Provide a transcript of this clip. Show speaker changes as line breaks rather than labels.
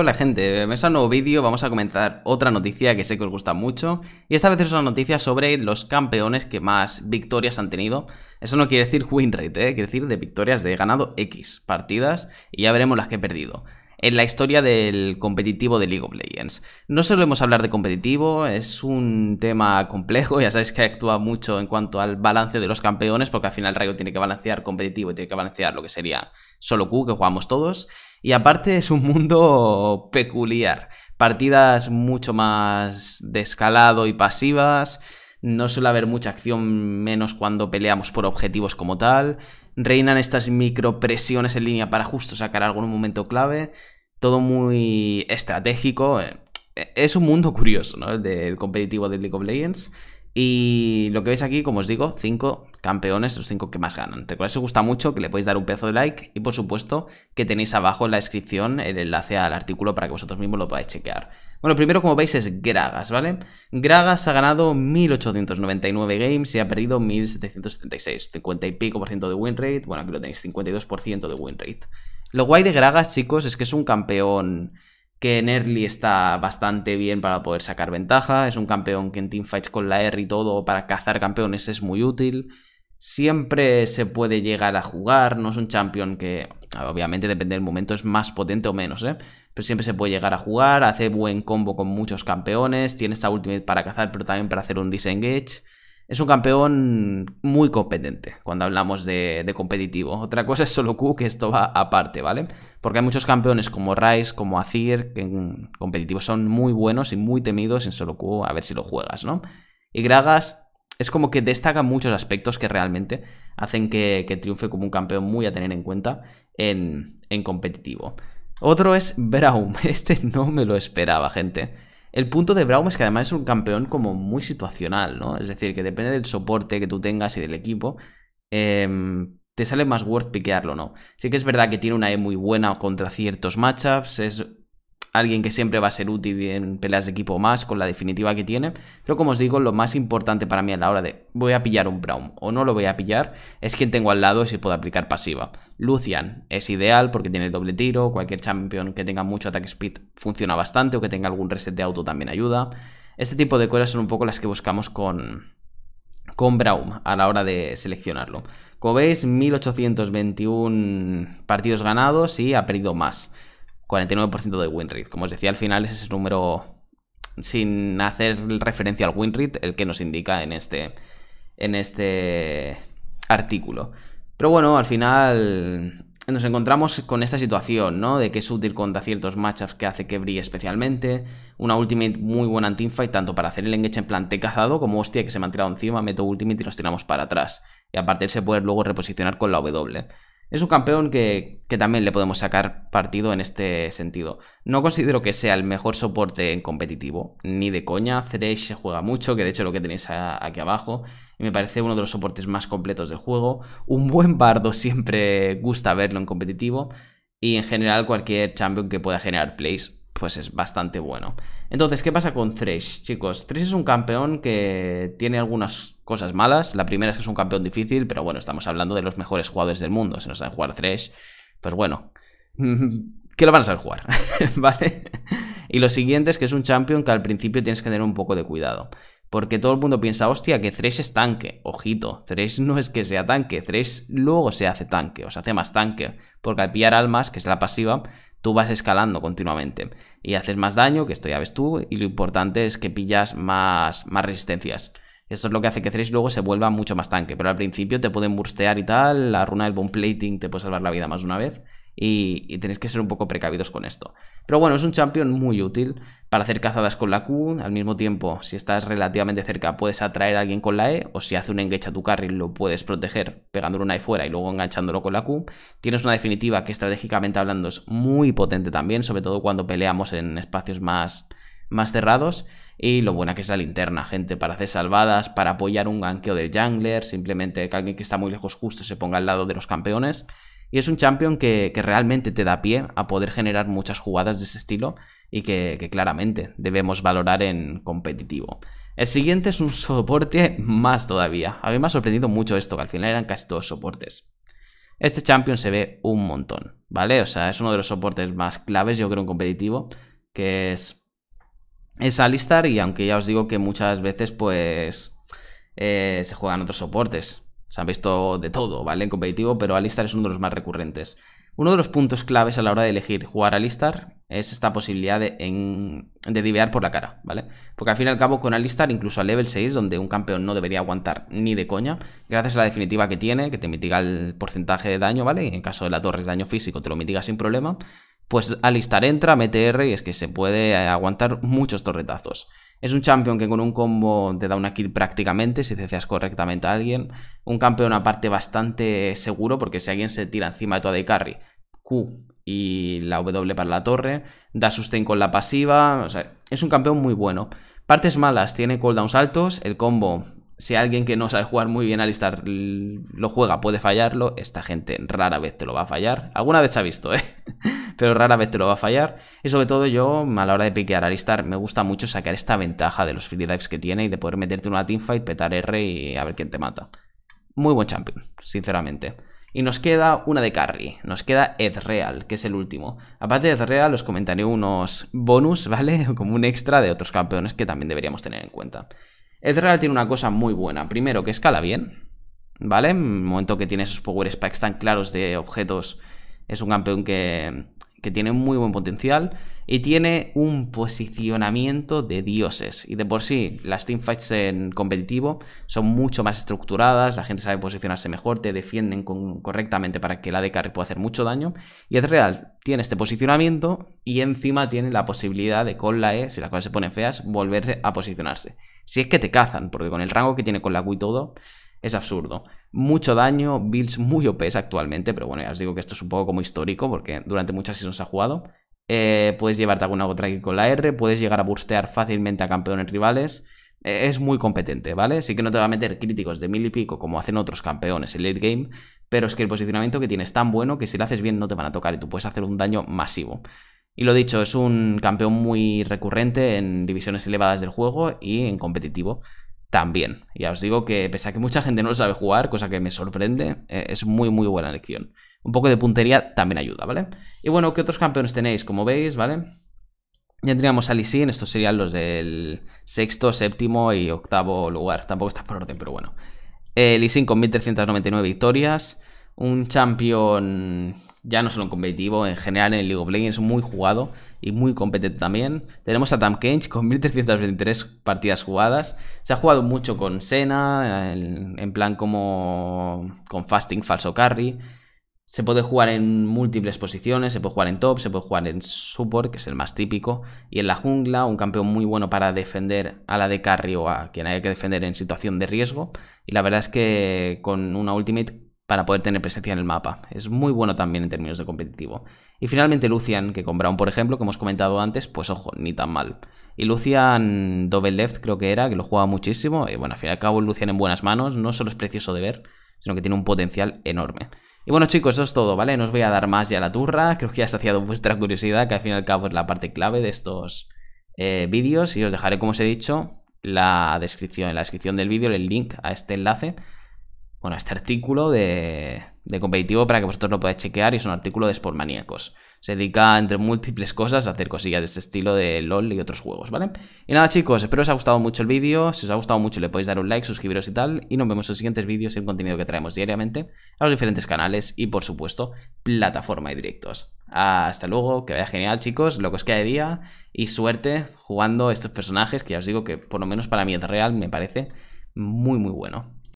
Hola gente, en este nuevo vídeo vamos a comentar otra noticia que sé que os gusta mucho y esta vez es una noticia sobre los campeones que más victorias han tenido. Eso no quiere decir win rate, ¿eh? quiere decir de victorias de ganado X partidas y ya veremos las que he perdido en la historia del competitivo de League of Legends. No solemos hablar de competitivo, es un tema complejo, ya sabéis que actúa mucho en cuanto al balance de los campeones, porque al final Rayo tiene que balancear competitivo y tiene que balancear lo que sería solo Q, que jugamos todos. Y aparte es un mundo peculiar. Partidas mucho más de escalado y pasivas. No suele haber mucha acción, menos cuando peleamos por objetivos como tal. Reinan estas micropresiones en línea para justo sacar algún momento clave. Todo muy estratégico. Eh, es un mundo curioso, ¿no? El del competitivo de League of Legends. Y lo que veis aquí, como os digo, 5 campeones, los 5 que más ganan. Recuerda si os gusta mucho que le podéis dar un pedazo de like y por supuesto que tenéis abajo en la descripción el enlace al artículo para que vosotros mismos lo podáis chequear. Bueno, primero como veis es Gragas, ¿vale? Gragas ha ganado 1899 games y ha perdido 1776, 50 y pico por ciento de win rate, bueno aquí lo tenéis, 52% de win rate. Lo guay de Gragas, chicos, es que es un campeón que en early está bastante bien para poder sacar ventaja, es un campeón que en teamfights con la R y todo para cazar campeones es muy útil, siempre se puede llegar a jugar, no es un champion que obviamente depende del momento es más potente o menos, ¿eh? pero siempre se puede llegar a jugar, hace buen combo con muchos campeones, tiene esta ultimate para cazar pero también para hacer un disengage, es un campeón muy competente cuando hablamos de, competitivo. Otra cosa es solo Q, que esto va aparte, ¿vale? Porque hay muchos campeones como Rice, como Azir, que en competitivo son muy buenos y muy temidos en solo Q, a ver si lo juegas, ¿no? Y Gragas es como que destaca muchos aspectos que realmente hacen que, triunfe como un campeón muy a tener en cuenta en, en competitivo. Otro es Braum, este no me lo esperaba, gente. El punto de Braum es que además es un campeón como muy situacional, ¿no? Es decir, que depende del soporte que tú tengas y del equipo, em, te sale más worth piquearlo, ¿no? Sí que es verdad que tiene una E muy buena contra ciertos matchups, es alguien que siempre va a ser útil en peleas de equipo más con la definitiva que tiene. Pero como os digo, lo más importante para mí a la hora de voy a pillar un Braum o no lo voy a pillar es quien tengo al lado y si puedo aplicar pasiva. Lucian es ideal porque tiene doble tiro, cualquier champion que tenga mucho attack speed funciona bastante o que tenga algún reset de auto también ayuda. Este tipo de cosas son un poco las que buscamos con, con Braum a la hora de seleccionarlo. Como veis, 1821 partidos ganados y ha perdido más. 49% de win Como os decía al final, es ese número sin hacer referencia al win el que nos indica en este, en este artículo. Pero bueno, al final nos encontramos con esta situación, ¿no? De que es útil contra ciertos matchups que hace que brille especialmente. Una ultimate muy buena en teamfight, tanto para hacer el engage en plan T cazado, como hostia que se me tirado encima, meto ultimate y nos tiramos para atrás. Y a partir se puede luego reposicionar con la W. Es un campeón que, también le podemos sacar partido en este sentido. No considero que sea el mejor soporte en competitivo, ni de coña. Thresh se juega mucho, que de hecho lo que tenéis aquí abajo. Y me parece uno de los soportes más completos del juego. Un buen bardo siempre gusta verlo en competitivo. Y en general cualquier champion que pueda generar plays pues es bastante bueno. Entonces, ¿qué pasa con Thresh, chicos? Thresh es un campeón que tiene algunas cosas malas. La primera es que es un campeón difícil, pero bueno, estamos hablando de los mejores jugadores del mundo. Si nos saben jugar Thresh, pues bueno, que lo van a saber jugar, ¿vale? Y lo siguiente es que es un champion que al principio tienes que tener un poco de cuidado. Porque todo el mundo piensa, hostia, que Thresh es tanque. Ojito, Thresh no es que sea tanque, Thresh luego se hace tanque, o se hace más tanque. Porque al pillar almas, que es la pasiva, tú vas escalando continuamente y haces más daño, que esto ya ves tú, y lo importante es que pillas más, más resistencias. Esto es lo que hace que Thresh luego se vuelva mucho más tanque, pero al principio te pueden burstear y tal, la runa del bone plating te puede salvar la vida más de una vez, y, y tenéis que ser un poco precavidos con esto. Pero bueno, es un champion muy útil para hacer cazadas con la Q. Al mismo tiempo, si estás relativamente cerca, puedes atraer a alguien con la E, o si hace un engage a tu carry, lo puedes proteger pegándole una E fuera y luego enganchándolo con la Q. Tienes una definitiva que estratégicamente hablando es muy potente también, sobre todo cuando peleamos en espacios más, más cerrados. Y lo buena que es la linterna, gente, para hacer salvadas, para apoyar un ganqueo del jungler, simplemente que alguien que está muy lejos justo se ponga al lado de los campeones. Y es un champion que, que, realmente te da pie a poder generar muchas jugadas de ese estilo y que, claramente debemos valorar en competitivo. El siguiente es un soporte más todavía. A mí me ha sorprendido mucho esto, que al final eran casi todos soportes. Este champion se ve un montón, ¿vale? O sea, es uno de los soportes más claves, yo creo, en competitivo, que es, es Alistar y aunque ya os digo que muchas veces, pues, eh, se juegan otros soportes. Se han visto de todo, ¿vale? En competitivo, pero Alistar es uno de los más recurrentes. Uno de los puntos claves a la hora de elegir jugar Alistar es esta posibilidad de, en, divear por la cara, ¿vale? Porque al fin y al cabo con Alistar, incluso al level 6, donde un campeón no debería aguantar ni de coña, gracias a la definitiva que tiene, que te mitiga el porcentaje de daño, ¿vale? Y en caso de la torre es daño físico, te lo mitiga sin problema, pues Alistar entra, mete R y es que se puede aguantar muchos torretazos. Es un champion que con un combo te da una kill prácticamente, si deseas correctamente a alguien. Un campeón aparte bastante seguro, porque si alguien se tira encima de tu AD carry, Q y la W para la torre, da sustain con la pasiva, o sea, es un campeón muy bueno. Partes malas, tiene cooldowns altos, el combo si alguien que no sabe jugar muy bien Alistar lo juega, puede fallarlo. Esta gente rara vez te lo va a fallar. Alguna vez se ha visto, ¿eh? Pero rara vez te lo va a fallar. Y sobre todo yo, a la hora de piquear Alistar, me gusta mucho sacar esta ventaja de los free dives que tiene y de poder meterte en una teamfight, petar R y a ver quién te mata. Muy buen champion, sinceramente. Y nos queda una de carry, nos queda Ezreal, que es el último. Aparte de Ezreal, os comentaré unos bonus, ¿vale? Como un extra de otros campeones que también deberíamos tener en cuenta. Real tiene una cosa muy buena. Primero, que escala bien, ¿vale? En el momento que tiene esos power spikes tan claros de objetos, es un campeón que, tiene muy buen potencial y tiene un posicionamiento de dioses. Y de por sí, las teamfights en competitivo son mucho más estructuradas, la gente sabe posicionarse mejor, te defienden correctamente para que la de carry pueda hacer mucho daño. Y es real, tiene este posicionamiento y encima tiene la posibilidad de con la E, si las cosas se ponen feas, volver a posicionarse. Si es que te cazan, porque con el rango que tiene con la Q y todo, es absurdo. Mucho daño, builds muy OPs actualmente, pero bueno, ya os digo que esto es un poco como histórico, porque durante muchas seasons ha jugado. Eh, puedes llevarte alguna otra con la R, puedes llegar a burstear fácilmente a campeones rivales. E, es muy competente, ¿vale? Sí que no te va a meter críticos de mil y pico como hacen otros campeones en late game, pero es que el posicionamiento que tienes es tan bueno que si lo haces bien no te van a tocar y tú puedes hacer un daño masivo. Y lo dicho, es un campeón muy recurrente en divisiones elevadas del juego y en competitivo también. Ya os digo que pese a que mucha gente no lo sabe jugar, cosa que me sorprende, eh, es muy muy buena elección. Un poco de puntería también ayuda, ¿vale? Y bueno, ¿qué otros campeones tenéis? Como veis, ¿vale? Ya tendríamos a Lee Sin, estos serían los del sexto, séptimo y octavo lugar. Tampoco está por orden, pero bueno. el Lee con 1399 victorias. Un champion ya no solo en competitivo, en general en el League of Legends, muy jugado y muy competente también. Tenemos a Tam Kench con 1323 partidas jugadas. Se ha jugado mucho con Senna, en, en plan como con Fasting, falso carry. Se puede jugar en múltiples posiciones, se puede jugar en top, se puede jugar en support, que es el más típico, y en la jungla, un campeón muy bueno para defender a la de carry o a quien haya que defender en situación de riesgo. Y la verdad es que con una ultimate para poder tener presencia en el mapa. Es muy bueno también en términos de competitivo. Y finalmente Lucian, que con Brown, por ejemplo, que hemos comentado antes, pues ojo, ni tan mal. Y Lucian Double Left creo que era, que lo jugaba muchísimo. Y bueno, al fin y al cabo Lucian en buenas manos no solo es precioso de ver, sino que tiene un potencial enorme. Y bueno chicos, eso es todo, ¿vale? No os voy a dar más ya la turra, creo que ya ha saciado vuestra curiosidad, que al fin y al cabo es la parte clave de estos eh, vídeos. Y os dejaré, como os he dicho, la descripción, en la descripción del vídeo el link a este enlace bueno, este artículo de, de competitivo para que vosotros lo podáis chequear y es un artículo de Sportmaníacos. Se dedica, entre múltiples cosas, a hacer cosillas de este estilo de LOL y otros juegos, ¿vale? Y nada, chicos, espero os haya gustado mucho el vídeo. Si os ha gustado mucho, le podéis dar un like, suscribiros y tal. Y nos vemos en los siguientes vídeos y el contenido que traemos diariamente a los diferentes canales y, por supuesto, plataforma y directos. Hasta luego, que vaya genial, chicos, lo que os queda de día y suerte jugando estos personajes que ya os digo que, por lo menos para mí, es real, me parece muy, muy bueno.